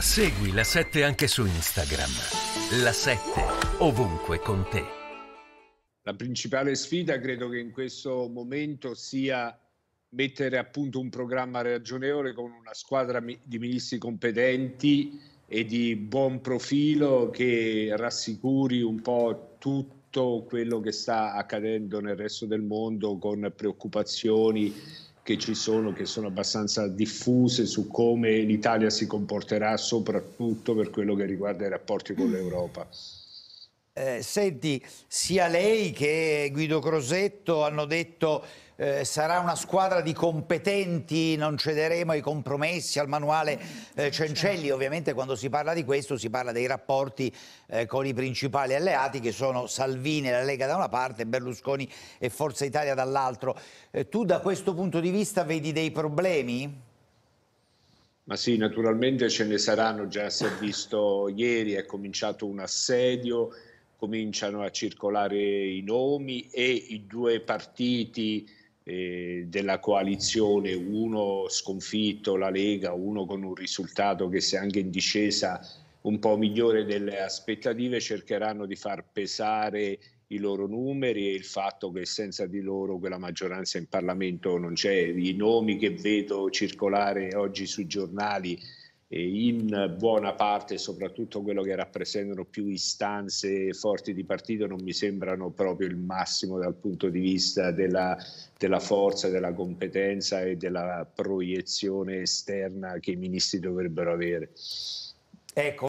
Segui la 7 anche su Instagram. La 7 ovunque con te. La principale sfida credo che in questo momento sia mettere a punto un programma ragionevole con una squadra di ministri competenti e di buon profilo che rassicuri un po' tutto quello che sta accadendo nel resto del mondo con preoccupazioni che ci sono, che sono abbastanza diffuse su come l'Italia si comporterà, soprattutto per quello che riguarda i rapporti con mm. l'Europa. Eh, senti, sia lei che Guido Crosetto hanno detto eh, sarà una squadra di competenti, non cederemo ai compromessi, al manuale eh, Cencelli. Ovviamente quando si parla di questo si parla dei rapporti eh, con i principali alleati che sono Salvini e la Lega da una parte, Berlusconi e Forza Italia dall'altro. Eh, tu da questo punto di vista vedi dei problemi? Ma sì, naturalmente ce ne saranno, già si è visto ieri, è cominciato un assedio cominciano a circolare i nomi e i due partiti eh, della coalizione, uno sconfitto, la Lega, uno con un risultato che se anche in discesa un po' migliore delle aspettative, cercheranno di far pesare i loro numeri e il fatto che senza di loro quella maggioranza in Parlamento non c'è. I nomi che vedo circolare oggi sui giornali in buona parte, soprattutto quello che rappresentano più istanze forti di partito, non mi sembrano proprio il massimo dal punto di vista della, della forza, della competenza e della proiezione esterna che i ministri dovrebbero avere. Ecco.